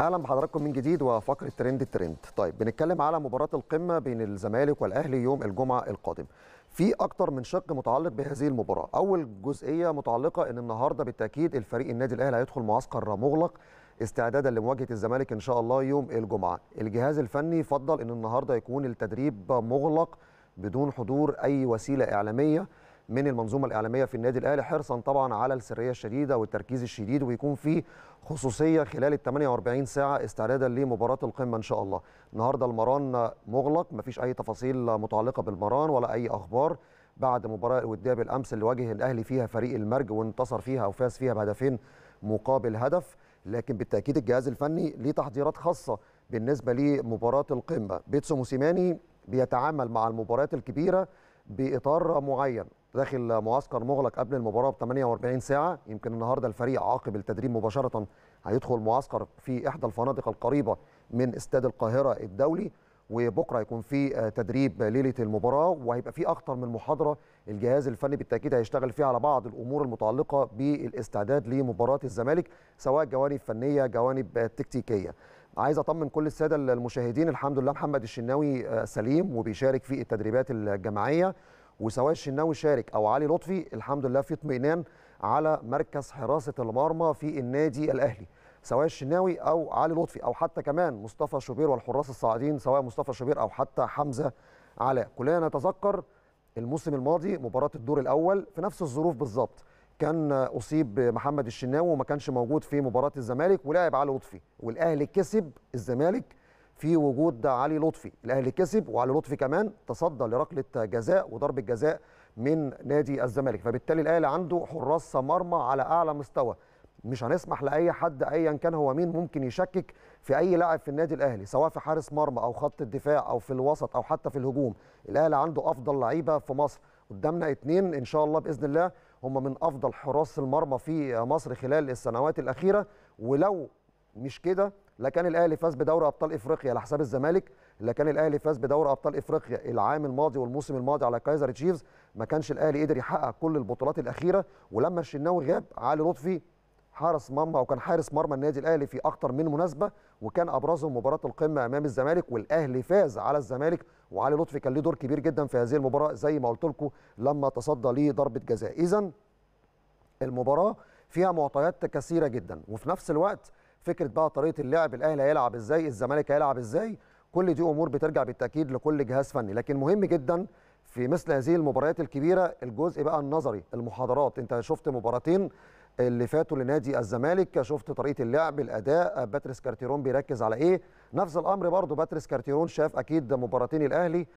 اهلا بحضراتكم من جديد وفقره ترند الترند طيب بنتكلم على مباراه القمه بين الزمالك والاهلي يوم الجمعه القادم في اكتر من شق متعلق بهذه المباراه اول جزئيه متعلقه ان النهارده بالتاكيد الفريق النادي الاهلي هيدخل معسكر مغلق استعدادا لمواجهه الزمالك ان شاء الله يوم الجمعه الجهاز الفني فضل ان النهارده يكون التدريب مغلق بدون حضور اي وسيله اعلاميه من المنظومه الاعلاميه في النادي الاهلي حرصا طبعا على السريه الشديده والتركيز الشديد ويكون في خصوصيه خلال ال 48 ساعه استعدادا لمباراه القمه ان شاء الله. النهارده المران مغلق مفيش اي تفاصيل متعلقه بالمران ولا اي اخبار بعد مباراه وديه بالامس اللي واجه الاهلي فيها فريق المرج وانتصر فيها او فاز فيها بهدفين مقابل هدف لكن بالتاكيد الجهاز الفني ليه تحضيرات خاصه بالنسبه لمباراه القمه بيتسو موسيماني بيتعامل مع المباريات الكبيره باطار معين داخل معسكر مغلق قبل المباراه ب 48 ساعه يمكن النهارده الفريق عاقب التدريب مباشره هيدخل معسكر في احدى الفنادق القريبه من استاد القاهره الدولي وبكره هيكون في آه، تدريب ليله المباراه وهيبقى في اكتر من محاضره الجهاز الفني بالتاكيد هيشتغل فيها على بعض الامور المتعلقه بالاستعداد لمباراه الزمالك سواء جوانب فنيه جوانب تكتيكيه عايز اطمن كل الساده المشاهدين الحمد لله محمد الشناوي آه، سليم وبيشارك في التدريبات الجماعيه وسواء الشناوي شارك او علي لطفي الحمد لله في اطمئنان على مركز حراسه المرمى في النادي الاهلي سواء الشناوي او علي لطفي او حتى كمان مصطفى شوبير والحراس الصاعدين سواء مصطفى شوبير او حتى حمزه علاء كلنا نتذكر الموسم الماضي مباراه الدور الاول في نفس الظروف بالظبط كان اصيب محمد الشناوي وما كانش موجود في مباراه الزمالك ولعب علي لطفي والاهلي كسب الزمالك في وجود علي لطفي الاهلي كسب وعلي لطفي كمان تصدى لركله جزاء وضربه جزاء من نادي الزمالك فبالتالي الاهلي عنده حراس مرمى على اعلى مستوى مش هنسمح لاي حد ايا كان هو مين ممكن يشكك في اي لاعب في النادي الاهلي سواء في حارس مرمى او خط الدفاع او في الوسط او حتى في الهجوم الاهلي عنده افضل لعيبه في مصر قدامنا اتنين ان شاء الله باذن الله هم من افضل حراس المرمى في مصر خلال السنوات الاخيره ولو مش كده لا كان الاهلي فاز بدوري ابطال افريقيا على حساب الزمالك لا كان الاهلي فاز بدوري ابطال افريقيا العام الماضي والموسم الماضي على كايزر تشيفز ما كانش الاهلي قدر يحقق كل البطولات الاخيره ولما الشناوي غاب علي لطفي حارس مرمى وكان حارس مرمى النادي الاهلي في اكتر من مناسبه وكان ابرزهم مباراه القمه امام الزمالك والاهلي فاز على الزمالك وعلي لطفي كان له دور كبير جدا في هذه المباراه زي ما قلت لكم لما تصدى لضربه جزاء اذا المباراه فيها معطيات كثيره جدا وفي نفس الوقت فكره بقى طريقه اللعب الاهلي هيلعب ازاي الزمالك هيلعب ازاي كل دي امور بترجع بالتاكيد لكل جهاز فني لكن مهم جدا في مثل هذه المباريات الكبيره الجزء بقى النظري المحاضرات انت شفت مباراتين اللي فاتوا لنادي الزمالك شفت طريقه اللعب الاداء باتريس كارتيرون بيركز على ايه نفس الامر برضو باتريس كارتيرون شاف اكيد مباراتين الاهلي